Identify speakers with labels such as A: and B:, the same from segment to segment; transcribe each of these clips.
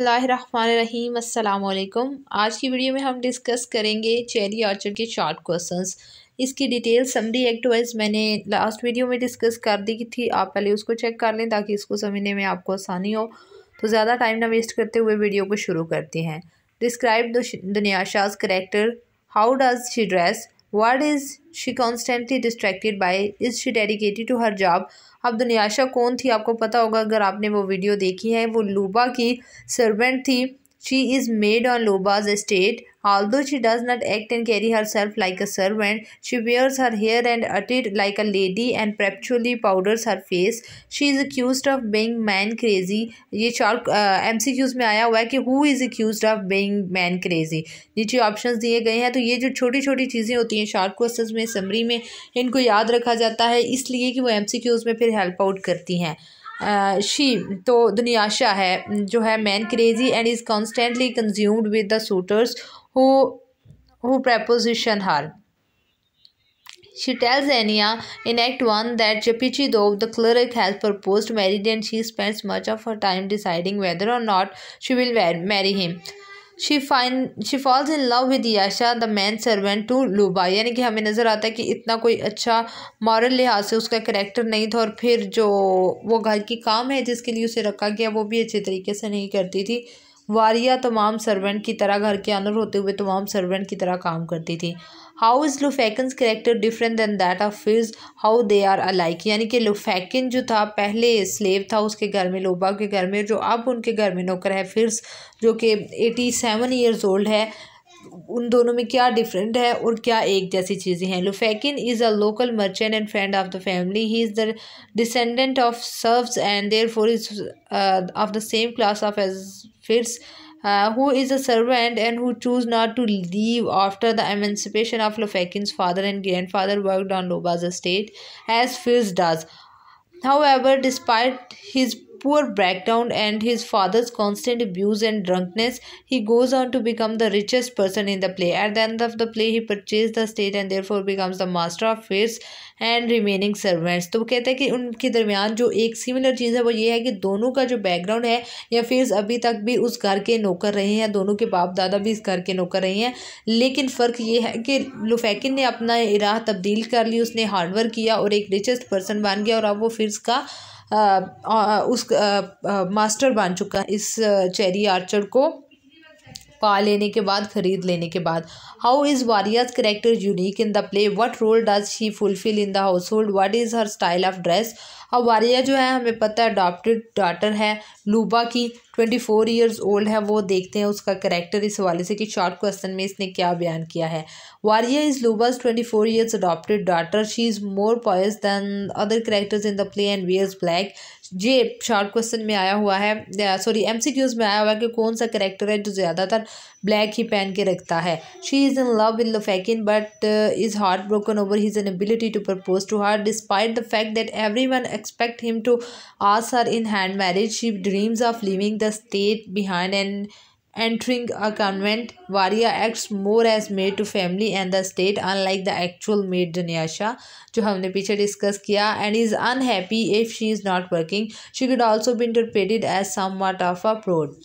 A: अल्लाम आज की वीडियो में हम डिस्कस करेंगे चेरी ऑर्चर के शॉर्ट क्वेश्चंस इसकी डिटेल समरी एक्ट वाइज मैंने लास्ट वीडियो में डिस्कस कर दी थी आप पहले उसको चेक कर लें ताकि इसको समझने में आपको आसानी हो तो ज़्यादा टाइम ना वेस्ट करते हुए वीडियो को शुरू करते हैं describe Dunyasha's character how does she dress what is she constantly distracted by is she dedicated to her job अब दुनियाशा कौन थी आपको पता होगा अगर आपने वो वीडियो देखी है वो लूबा की सर्वेंट थी She is maid on Loba's estate. Although she does not act and carry herself like a servant, she wears her hair and attire like a lady and perpetually powders her face. She is accused of being man crazy. ye short uh, mcqs mein aaya hua hai ki who is accused of being man crazy crazy नीचे option दिए गए हैं तो ये जो choti छोटी चीज़ें होती हैं शॉर्ट क्वेश्चन में समरी में इनको याद रखा जाता है इसलिए कि वो एम सी क्यूज में फिर हेल्प आउट शी uh, तो दनियाशा है जो है man crazy and is constantly consumed with the suitors who who proposition her She tells Anya in Act 1 that Chapichidov, the cleric, has proposed marriage and she spends much of her time deciding whether or not she will marry him. she find she falls in love with Yasha the man servant to Luba यानी कि हमें नज़र आता है कि इतना कोई अच्छा मॉरल लिहाज से उसका करेक्टर नहीं था और फिर जो वो घर की काम है जिसके लिए उसे रखा गया वो भी अच्छे तरीके से नहीं करती थी वारिया तमाम सर्वेंट की तरह घर के अंदर होते हुए तमाम सर्वेंट की तरह काम करती थी how is Lopakhin character different than that of Firs how they are alike यानी कि लुफैकिन जो था पहले स्लेव था उसके घर में लोबा के घर में जो अब उनके घर में नौकर है फिर जो कि एटी सेवन ईयर्स ओल्ड है उन दोनों में क्या डिफरेंट है और क्या एक जैसी चीज़ें हैं Lopakhin is a local merchant and friend of the family he is the descendant of serfs and therefore is of the same class of as Firs who is a servant and who chose not to leave after the emancipation of Lopakhin's father and grandfather worked on Luba's estate as Firs does however despite his poor background and his father's constant abuse and drunkenness, he goes on to become the richest person in the play. At the end of the play, he purchases the state and therefore becomes the master of fates and remaining servants तो वो कहते हैं कि उनके दरमियान जो एक similar चीज़ है वो ये है कि दोनों का जो बैकग्राउंड है या फिर अभी तक भी उस घर के नौकर रहे हैं दोनों के बाप दादा भी इस घर के नौकर रहे हैं लेकिन फ़र्क ये है कि लुफैकिन ने अपना इराह तब्दील कर ली उसने हार्डवर्क किया और एक रिचेस्ट पर्सन बन गया और अब वो फिर का उस मास्टर बन चुका है इस चेरी आर्चर को पा लेने के बाद ख़रीद लेने के बाद how is Varya's character unique in the play what role does she fulfil in the household what is her style of dress अब वारिया जो है हमें पता है अडॉप्टेड डाटर है लूबा की ट्वेंटी फोर ईयर्स ओल्ड है वो देखते हैं उसका करेक्टर इस हवाले से कि शॉर्ट क्वेश्चन में इसने क्या बयान किया है Varya is Luba's twenty four years adopted daughter she is more pious than other characters in the play and wears black ये शॉर्ट क्वेश्चन में आया हुआ है सॉरी एम सी क्यूज़ में आया हुआ है कि कौन सा करेक्टर है जो ज़्यादातर ब्लैक ही पहन के रखता है she is in love with Lopakhin but is heart broken over his inability to propose to her despite the fact that everyone expect him to ask her in hand marriage she dreams of living the estate behind and entering a convent varia acts more as maid to family and the state unlike the actual maid dunyasha जो हमने पीछे discuss किया and is unhappy if she is not working she could also be interpreted as somewhat of a proud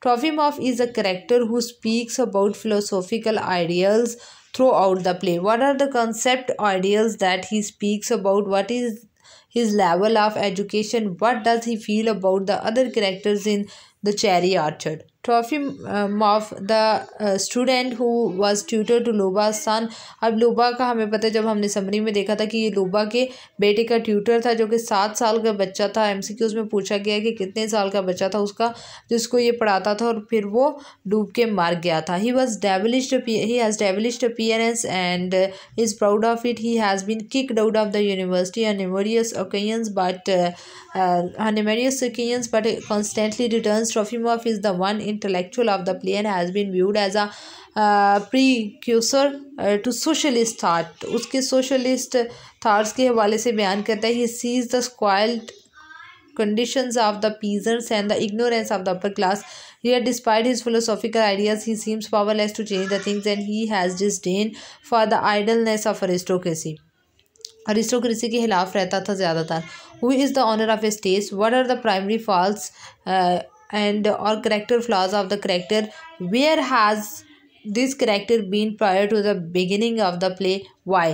A: Trofimov is a character who speaks about philosophical ideals throughout the play. What are the concept ideals that he speaks about? What is his level of education? What does he feel about the other characters in The Cherry Orchard? Trofimov the student who was tutor to Luba son अब लोबा का हमें पता है जब हमने summary में देखा था कि ये लोबा के बेटे का ट्यूटर था जो कि सात साल का बच्चा था एम में पूछा गया कि कितने साल का बच्चा था उसका जिसको ये पढ़ाता था और फिर वो डूब के मार गया था he was dishevelled he has dishevelled appearance and is proud of it he has been kicked out of the university on numerous occasion but uh, numerous occasions but constantly returns Trofimov is the one intellectual of the play and has been viewed as a uh, precursor uh, to socialist thought उसके socialist thoughts के हवाले से बयान करता है he sees the squalid conditions of the peasants and the ignorance of the upper class Here, despite his philosophical ideas, he seems powerless to change the things and he has disdain for the idleness of aristocracy. Aristocracy के खिलाफ रहता था ज़्यादातर who is the owner of his taste what are the primary faults uh, and or character flaws of the character where has this character been prior to the beginning of the play why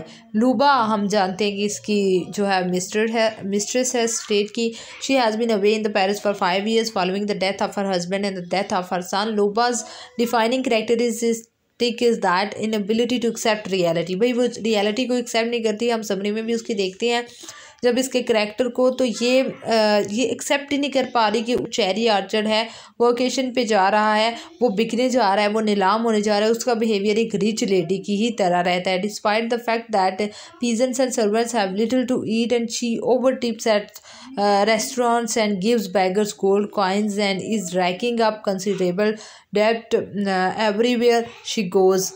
A: luba hum jante hain ki iski jo hai mister hai mistress has stayed ki she has been away in the paris for 5 years following the death of her husband and the death of her son luba's defining characteristic is that inability to accept reality. Ability to accept reality भाई वो reality को accept नहीं करती हम सपने में भी उसकी देखते हैं जब इसके करेक्टर को तो ये आ, ये एक्सेप्ट ही नहीं कर पा रही कि चेरी आर्चर्ड है वो ओकेशन पे जा रहा है वो बिकने जा रहा है वो नीलाम होने जा रहा है उसका बिहेवियर एक रिच लेडी की ही तरह रहता है despite the fact that peasants and servants have little to eat and she over tips at restaurants and gives beggars gold coins and is racking up considerable डेप्ट everywhere she goes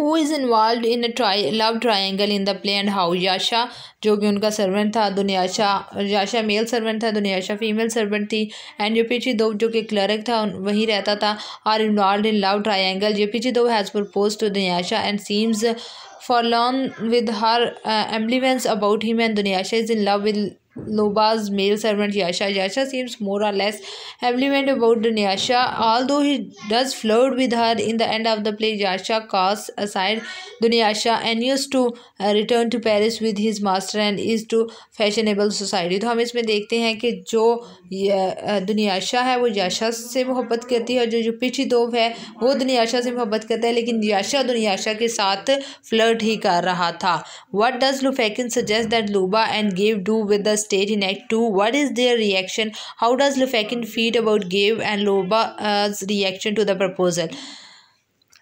A: who is involved in try love triangle in the play and how Yasha जो कि उनका servant था दुनियाशा याशा male servant था Dunyasha female servant थी and ये पीछे दो जो कि क्लर्क था वहीं रहता था are involved in love triangle ये पीछे दो has propose to Dunyasha and seems for with with her ambivalence about him and Dunyasha is in love with Loba's male servant Yasha. Yasha seems more or less ambivalent about Dunyasha. Although he does flirt with her in the end of the play, Yasha casts aside Dunyasha and used to return to Paris with his master and is to fashionable society. तो हम इसमें देखते हैं कि जो दुनियाशा है वो याशा से मोहब्बत करती है और जो जो पिछी दोव है वो दुनियाशा से मोहब्बत करता है लेकिन याशा दुनियाशा के साथ फ्लर्ट ही कर रहा था what does Lopakhin suggest that Luba and Gaev do with the stay stage in Act 2? What is their reaction? How does Lufakin feel about Gabe and Loba's reaction to the proposal?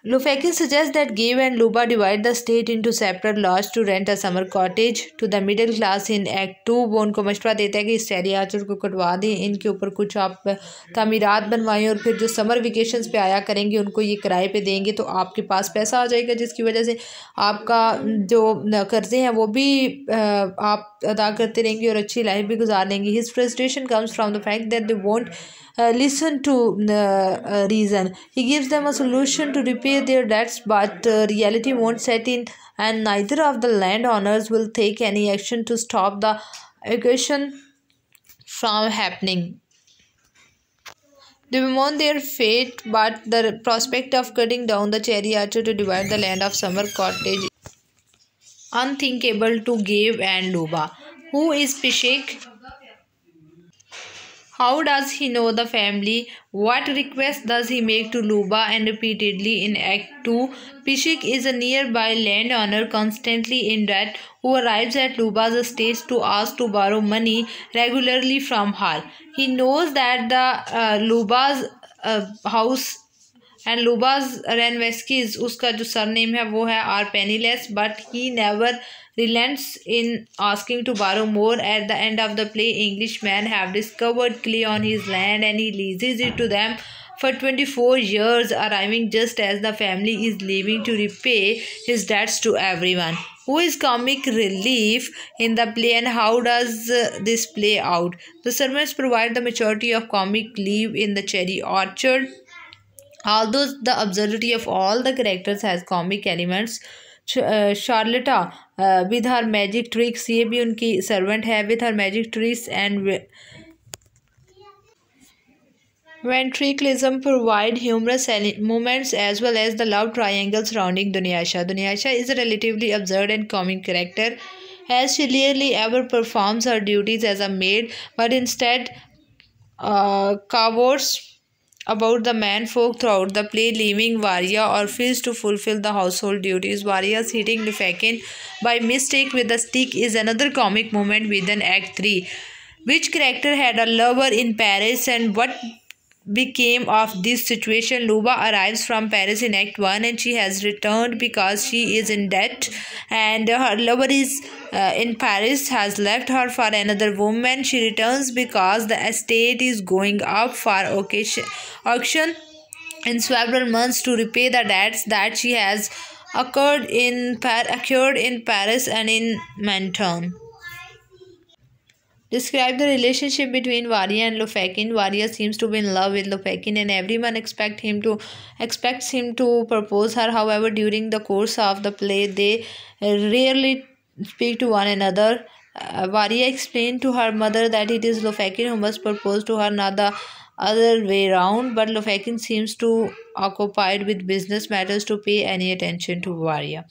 A: Lufekin suggests that Give and Luba divide the state into separate lots to rent a summer cottage to the middle class in Act two वो उनको मशवरा देता है कि इस शहरी आचर को कटवा दें इनके ऊपर कुछ आप तमीरत बनवाएं और फिर जो समर वेकेशन पे आया करेंगे उनको ये किराए पे देंगे तो आपके पास पैसा आ जाएगा जिसकी वजह से आपका जो कर्जे हैं वो भी आप अदा करते रहेंगे और अच्छी लाइफ भी गुजार लेंगे his frustration comes from the fact that they want Uh, listen to uh, reason. He gives them a solution to repay their debts, but uh, reality won't set in, and neither of the landowners will take any action to stop the aggression from happening. They bemoan their fate, but the prospect of cutting down the cherry orchard to divide the land of summer cottage unthinkable to Gabe and Luba. Who is Pishik? How does he know the family? What request does he make to Luba and repeatedly in Act 2? Pishik is a nearby landowner constantly in debt who arrives at Luba's estate to ask to borrow money regularly from her. He knows that the uh, Luba's uh, house and Lubas' Ranevsky's उसका जो surname है वो है are penniless, but he never relents in asking to borrow more. At the end of the play, Englishmen have discovered clay on his land and he leases it to them for 24 years, arriving just as the family is leaving to repay his debts to everyone. Who is comic relief in the play and how does uh, this play out? The servants provide the majority of comic relief in the cherry orchard. Although the absurdity of all the characters has comic elements, Charlotta with her magic tricks ये भी उनकी servant है with her magic tricks and ventriloquism provide humorous moments as well as the love triangle surrounding Dunyasha Dunyasha is a relatively absurd and comic character has clearly ever performs her duties as a maid but instead cavorts about the man folk throughout the play, leaving Varya or fails to fulfill the household duties. Varya's hitting Lefekin by mistake with a stick is another comic moment within Act 3. Which character had a lover in Paris and what became of this situation. Luba arrives from Paris in Act 1 and she has returned because she is in debt and her lover is uh, in Paris has left her for another woman. She returns because the estate is going up for occasion, auction in several months to repay the debts that she has occurred in, occurred in Paris and in Menton. Describe the relationship between Varia and Lofekin. Varia seems to be in love with Lofekin and everyone expect him to expects him to propose her. However, during the course of the play, they rarely speak to one another. Uh, Varia explained to her mother that it is Lofekin who must propose to her, not the other way round. But Lofekin seems too occupied with business matters to pay any attention to Varia.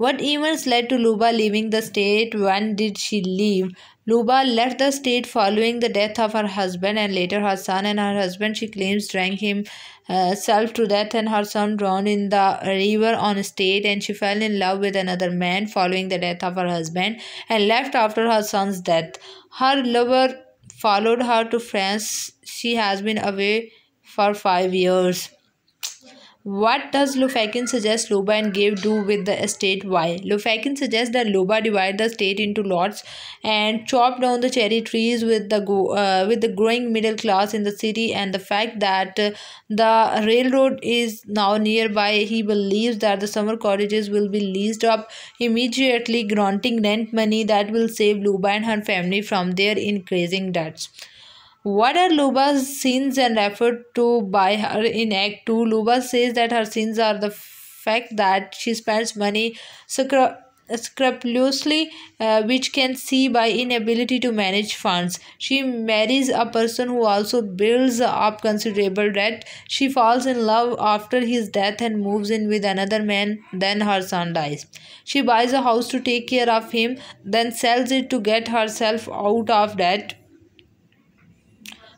A: What events led to Luba leaving the state? When did she leave? Luba left the state following the death of her husband and later her son and her husband she claims drank himself uh, to death and her son drowned in the river on state and she fell in love with another man following the death of her husband and left after her son's death. Her lover followed her to France. She has been away for five years. What does Lufakin suggest Luba and Give do with the estate? Why? Lufakin suggests that Luba divide the estate into lots and chop down the cherry trees with the go, uh, with the growing middle class in the city and the fact that uh, the railroad is now nearby. He believes that the summer cottages will be leased up immediately, granting rent money that will save Luba and her family from their increasing debts. What are Luba's sins and effort to by her in Act 2? Luba says that her sins are the fact that she spends money scrupulously, uh, which can see by inability to manage funds. She marries a person who also builds up considerable debt. She falls in love after his death and moves in with another man. Then her son dies. She buys a house to take care of him, then sells it to get herself out of debt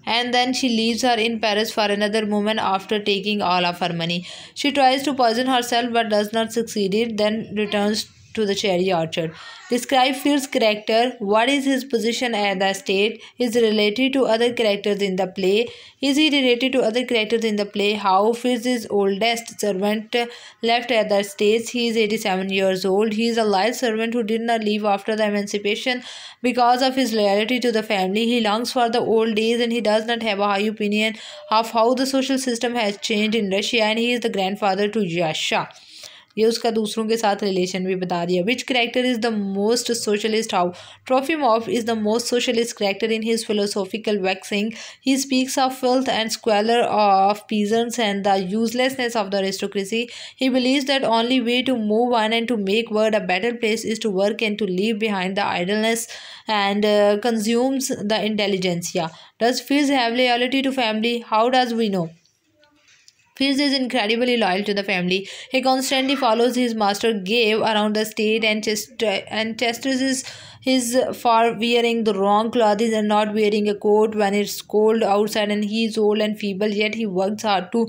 A: and then she leaves her in Paris for another woman after taking all of her money. She tries to poison herself but does not succeed, then returns to the cherry orchard. Describe Field's character. What is his position at the state? Is related to other characters in the play? Is he related to other characters in the play? How Field's oldest servant left at the stage. He is 87 years old. He is a loyal servant who did not leave after the emancipation because of his loyalty to the family. He longs for the old days and he does not have a high opinion of how the social system has changed in Russia and he is the grandfather to Yasha. ये उसका दूसरों के साथ relation भी बता दिया which character is the most socialist how Trofimov is the most socialist character in his philosophical waxing he speaks of wealth and squalor of peasants and the uselessness of the aristocracy he believe that only way to move on and to make world a better place is to work and to leave behind the idleness and consumes the intelligentsia does Firs have loyalty to family how does we know Fizz is incredibly loyal to the family. He constantly follows his master Gabe around the state and, chast- and chastises his for wearing the wrong clothes and not wearing a coat when it's cold outside and he is old and feeble yet he works hard to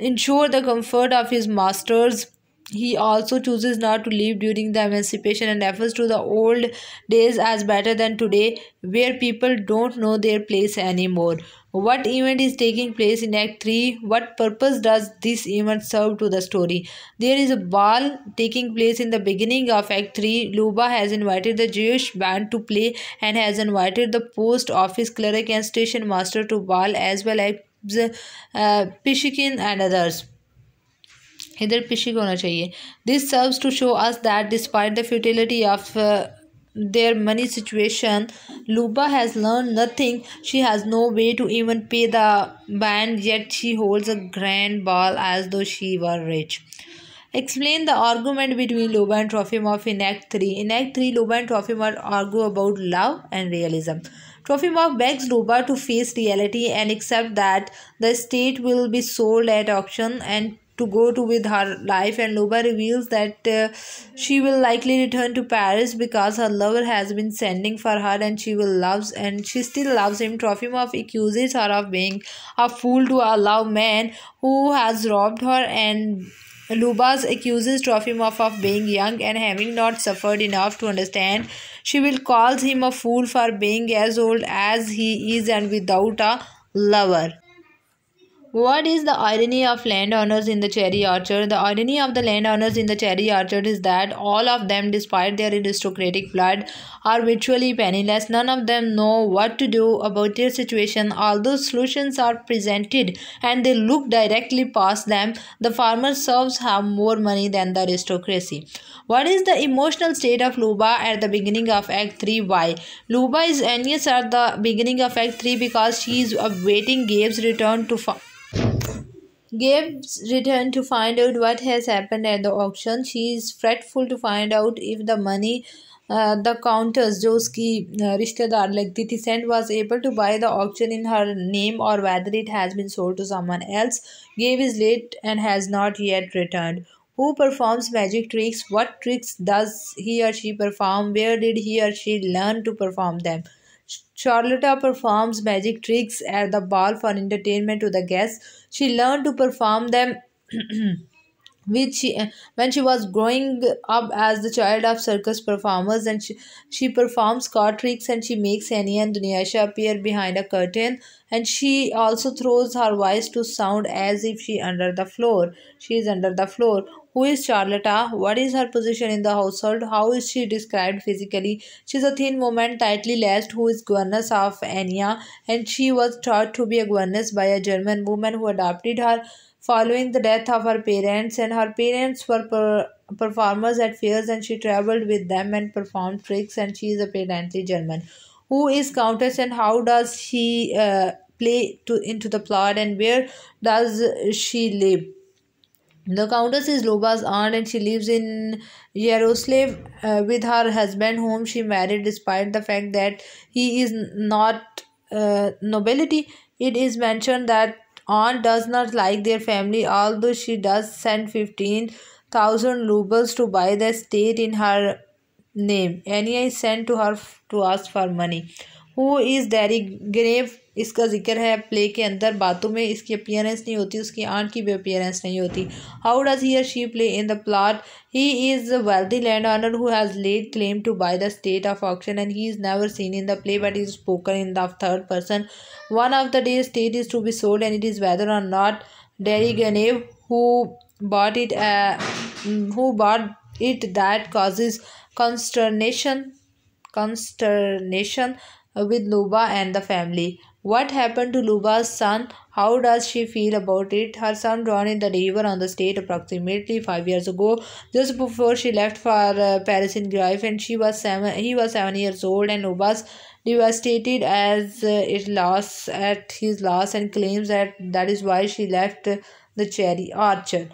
A: ensure the comfort of his masters he also chooses not to leave during the emancipation and refers to the old days as better than today, where people don't know their place anymore. What event is taking place in Act 3? What purpose does this event serve to the story? There is a ball taking place in the beginning of Act 3. Luba has invited the Jewish band to play and has invited the post office clerk and station master to ball as well as uh, Pishikin and others. इधर Pishchik होना चाहिए this serves to show us that despite the futility of their money situation luba has learned nothing she has no way to even pay the band yet she holds a grand ball as though she were rich explain the argument between luba and trofimov in act 3 in act 3 luba and trofimov argue about love and realism trofimov begs luba to face reality and accept that the estate will be sold at auction and to go to with her life and Luba reveals that uh, she will likely return to Paris because her lover has been sending for her and she will loves and she still loves him. Trofimov accuses her of being a fool to allow man who has robbed her and Lubas accuses Trofimov of being young and having not suffered enough to understand. She will calls him a fool for being as old as he is and without a lover. What is the irony of landowners in the cherry orchard? The irony of the landowners in the cherry orchard is that all of them, despite their aristocratic blood, are virtually penniless. None of them know what to do about their situation. Although solutions are presented and they look directly past them, the farmer serves have more money than the aristocracy. What is the emotional state of Luba at the beginning of Act 3? Why? Luba is anxious at the beginning of Act 3 because she is awaiting Gabe's return to farm Gabe's returned to find out what has happened at the auction. She is fretful to find out if the money uh, the counters Joski उसकी रिश्तेदार लगती थी was able to buy the auction in her name or whether it has been sold to someone else. Gabe is late and has not yet returned. Who performs magic tricks? What tricks does he or she perform? Where did he or she learn to perform them? Charlotta performs magic tricks at the ball for entertainment to the guests. She learned to perform them which she, uh, when she was growing up as the child of circus performers and she, she performs card tricks and she makes Annie and Dunyasha appear behind a curtain and she also throws her voice to sound as if she under the floor she is under the floor who is charlotta what is her position in the household how is she described physically she's a thin woman tightly laced who is governess of anya and she was taught to be a governess by a german woman who adopted her following the death of her parents and her parents were per performers at fairs and she traveled with them and performed tricks and she is apparently German. Who is Countess and how does she uh, play to into the plot and where does she live? The Countess is Loba's aunt and she lives in Yaroslav uh, with her husband whom she married despite the fact that he is not uh, nobility. It is mentioned that Aunt does not like their family although she does send 15,000 rubles to buy the estate in her name. Anya is sent to her to ask for money. Who is Deriganov इसका जिक्र है play के अंदर बातों में इसकी appearance नहीं होती उसकी आंट की भी अपियरेंस नहीं होती how does he she play in the plot he is a wealthy landowner who has laid claim to buy the estate of auction and he is never seen in the play but is spoken in the third person one of the day estate is to be sold and it is whether or not Deriganov who bought it who bought it that that causes कंस्टर्नेशन with Luba and the family. What happened to Luba's son? How does she feel about it? Her son drowned in the river on the state approximately five years ago, just before she left for uh, Paris in grief, and she was seven. He was seven years old, and Luba's devastated as uh, it loss at his loss, and claims that that is why she left the cherry orchard.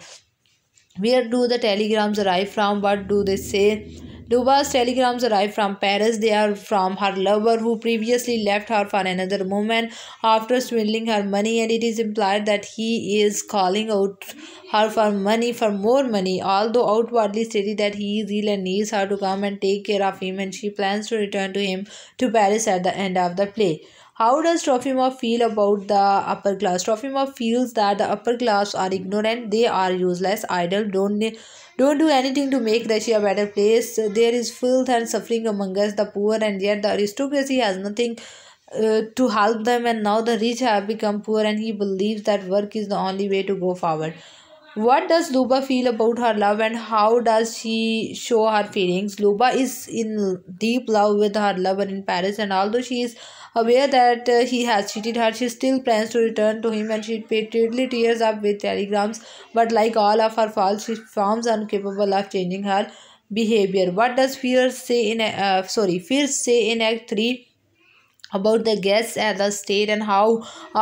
A: Where do the telegrams arrive from? What do they say? Duba's telegrams arrive from Paris. They are from her lover who previously left her for another woman after swindling her money and it is implied that he is calling out her for money for more money although outwardly stated that he is ill and needs her to come and take care of him and she plans to return to him to Paris at the end of the play. How does Trofimov feel about the upper class? Trofimov feels that the upper class are ignorant, they are useless, idle, don't don't do anything to make Russia a better place. There is filth and suffering among us, the poor, and yet the aristocracy has nothing uh, to help them and now the rich have become poor and he believes that work is the only way to go forward what does luba feel about her love and how does she show her feelings luba is in deep love with her lover in paris and although she is Aware that uh, he has cheated her, she still plans to return to him and she repeatedly tears up with telegrams. But like all of her faults, she forms incapable of changing her behavior. What does fear say in uh, sorry, fear say in Act 3? about the guests at the state and how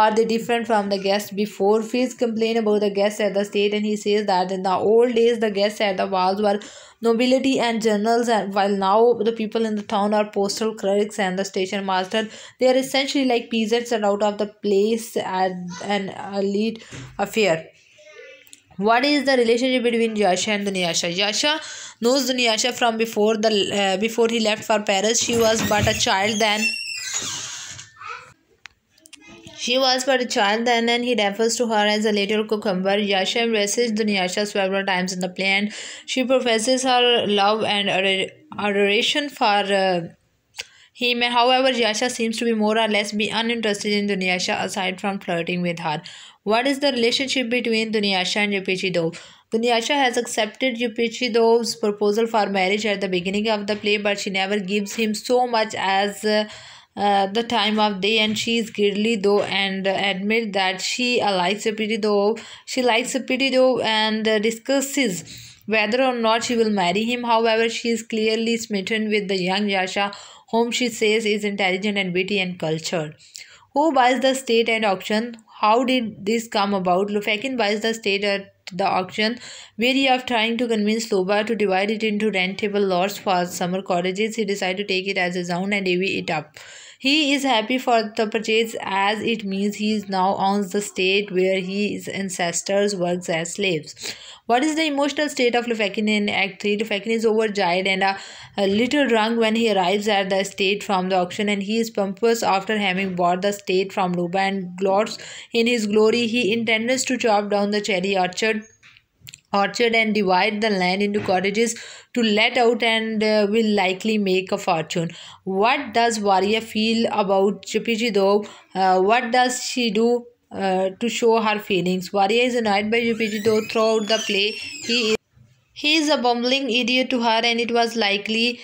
A: are they different from the guests before. Fields complains about the guests at the state and he says that in the old days the guests at the walls were nobility and generals and while now the people in the town are postal clerks and the station master. They are essentially like peasants and out of the place at an elite affair. What is the relationship between Yasha and Dunyasha? Yasha knows Dunyasha from before the uh, before he left for Paris. She was but a child then. She was but a child then and he refers to her as a little cucumber. Yasha embraces Dunyasha several times in the play, and She professes her love and adoration for uh, him. However, Yasha seems to be more or less be uninterested in Dunyasha aside from flirting with her. What is the relationship between Dunyasha and Yupichi Dov? Dunyasha has accepted Yupichi proposal for marriage at the beginning of the play but she never gives him so much as... Uh, uh, the time of day and she is girly though and uh, admit that she uh, likes a pretty though she likes a pretty though and discusses whether or not she will marry him however she is clearly smitten with the young yasha whom she says is intelligent and witty and cultured who buys the state at auction how did this come about lufakin buys the state at the auction wary of trying to convince loba to divide it into rentable lots for summer cottages he decided to take it as his own and divvy it up he is happy for the purchase as it means he is now owns the state where his ancestors worked as slaves. What is the emotional state of Lufekin in Act 3? Lufekin is overjoyed and a, a little drunk when he arrives at the estate from the auction and he is pompous after having bought the state from Luba and gloats in his glory. He intends to chop down the cherry orchard orchard and divide the land into cottages to let out and uh, will likely make a fortune. What does Varia feel about Chupichi though? Uh, what does she do uh, to show her feelings? Varia is annoyed by Jupiji though throughout the play. He is, he is a bumbling idiot to her and it was likely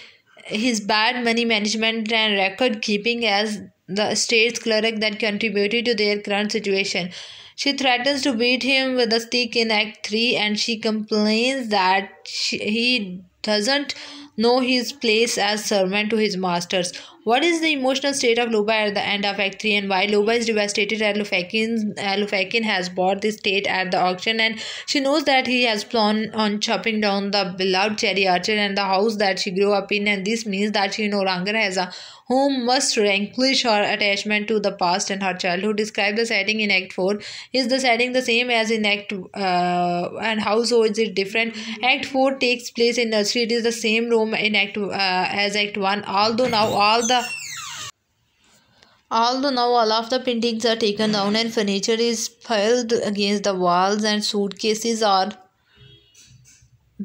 A: his bad money management and record keeping as the state's cleric that contributed to their current situation. She threatens to beat him with a stick in Act 3 and she complains that she, he doesn't know his place as servant to his masters. What is the emotional state of Luba at the end of Act 3 and why? Luba is devastated at Lufakin. Lufakin has bought the estate at the auction and she knows that he has planned on chopping down the beloved cherry orchard and the house that she grew up in and this means that she no longer has a home must relinquish her attachment to the past and her childhood. Describe the setting in Act 4. Is the setting the same as in Act uh, and how so is it different? Act 4 takes place in nursery. It is the same room in Act uh, as Act 1 although now all the the Although now all of the paintings are taken down and furniture is piled against the walls and suitcases are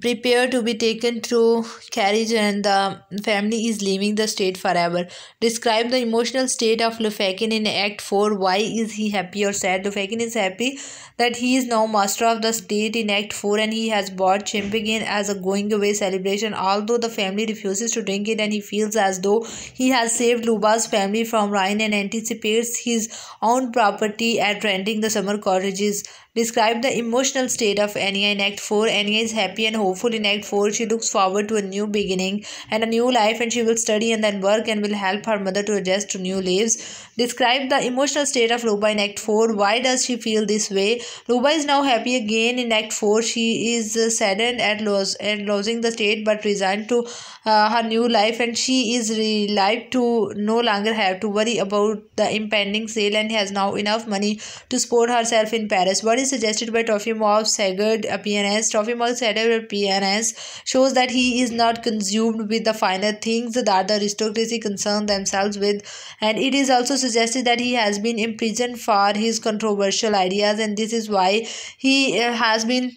A: prepare to be taken through carriage and the family is leaving the state forever. Describe the emotional state of Lufekin in Act 4. Why is he happy or sad? Lufekin is happy that he is now master of the state in Act 4 and he has bought champagne as a going away celebration. Although the family refuses to drink it and he feels as though he has saved Luba's family from ruin and anticipates his own property at renting the summer cottages. Describe the emotional state of Anya in Act 4. Anya is happy and hopeful in Act 4. She looks forward to a new beginning and a new life and she will study and then work and will help her mother to adjust to new lives. Describe the emotional state of Luba in Act 4. Why does she feel this way? Luba is now happy again in Act 4. She is uh, saddened at, los at losing the state but resigned to uh, her new life and she is relieved to no longer have to worry about the impending sale and has now enough money to support herself in Paris. What is is suggested by Trofimov, Seged, a pianist. Trofimov, Seged, a pianist, shows that he is not consumed with the finer things that the aristocracy concern themselves with, and it is also suggested that he has been imprisoned for his controversial ideas, and this is why he uh, has been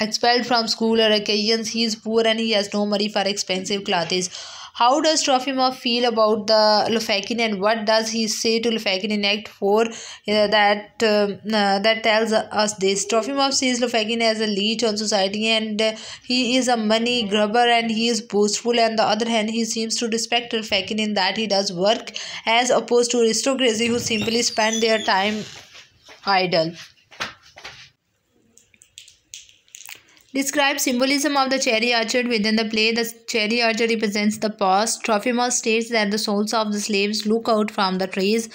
A: expelled from school or occasions he is poor and he has no money for expensive clothes how does Trofimov feel about the Lufakin and what does he say to Lufakin in Act 4 uh, that um, uh, that tells us this? Trofimov sees Lufakin as a leech on society and uh, he is a money grubber and he is boastful. On the other hand, he seems to respect Lufakin in that he does work as opposed to aristocracy who simply spend their time idle. Describe symbolism of the cherry orchard within the play. The cherry orchard represents the past. Trophimus states that the souls of the slaves look out from the trees.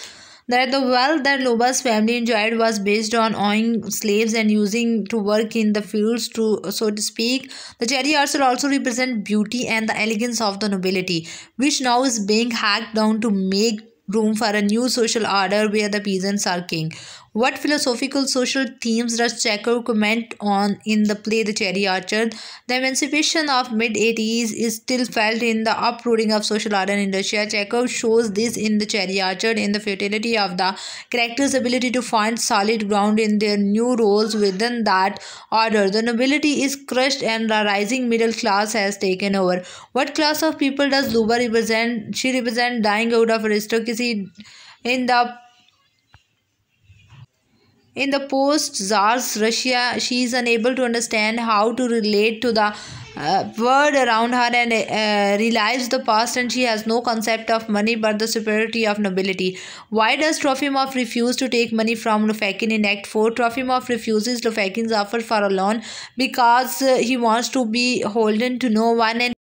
A: That the wealth that Loba's family enjoyed was based on owning slaves and using to work in the fields, to so to speak. The cherry orchard also represents beauty and the elegance of the nobility, which now is being hacked down to make room for a new social order where the peasants are king. What philosophical social themes does Chekhov comment on in the play The Cherry Orchard? The emancipation of mid-80s is still felt in the uprooting of social order in Russia. Chekhov shows this in The Cherry Orchard in the futility of the character's ability to find solid ground in their new roles within that order. The nobility is crushed and the rising middle class has taken over. What class of people does Luba represent? She represents dying out of aristocracy in the in the post-Tsar's Russia, she is unable to understand how to relate to the uh, world around her and uh, relives the past and she has no concept of money but the superiority of nobility. Why does Trofimov refuse to take money from Lofekin in Act 4? Trofimov refuses Lofekin's offer for a loan because uh, he wants to be holden to no one and